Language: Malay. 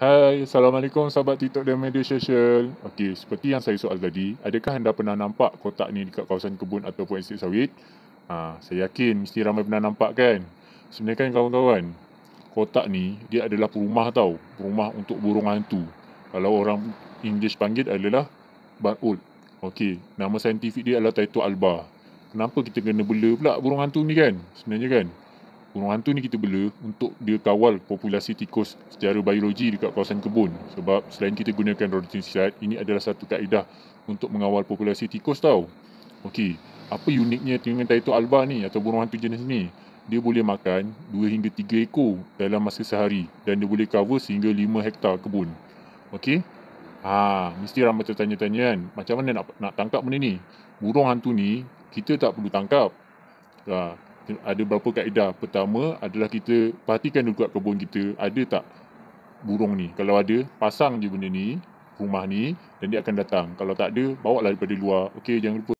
Hai, Assalamualaikum sahabat TikTok dan media sosial. Okey, seperti yang saya soal tadi, adakah anda pernah nampak kotak ni dekat kawasan kebun ataupun estate sawit? Ha, saya yakin mesti ramai pernah nampak kan? Sebenarnya kan kawan-kawan, kotak ni dia adalah perumah tau. Perumah untuk burung hantu. Kalau orang English panggil adalah Barul. Okey, nama saintifik dia adalah Taito Alba. Kenapa kita kena bela pula burung hantu ni kan? Sebenarnya kan? burung hantu ni kita bela untuk dia kawal populasi tikus secara biologi dekat kawasan kebun sebab selain kita gunakan rodenticide ini adalah satu kaedah untuk mengawal populasi tikus tau Okey, apa uniknya dengan Taito Alba ni atau burung hantu jenis ni dia boleh makan 2 hingga 3 ekor dalam masa sehari dan dia boleh cover sehingga 5 hektar kebun Okey, Ha, mesti ramai tertanya-tanya kan Macam mana nak, nak tangkap benda ni Burung hantu ni Kita tak perlu tangkap ha, ada beberapa kaedah. Pertama adalah kita perhatikan dulu kat kebun kita ada tak burung ni. Kalau ada, pasang je benda ni, rumah ni dan dia akan datang. Kalau tak ada, bawa lah daripada luar. Okey, jangan lupa.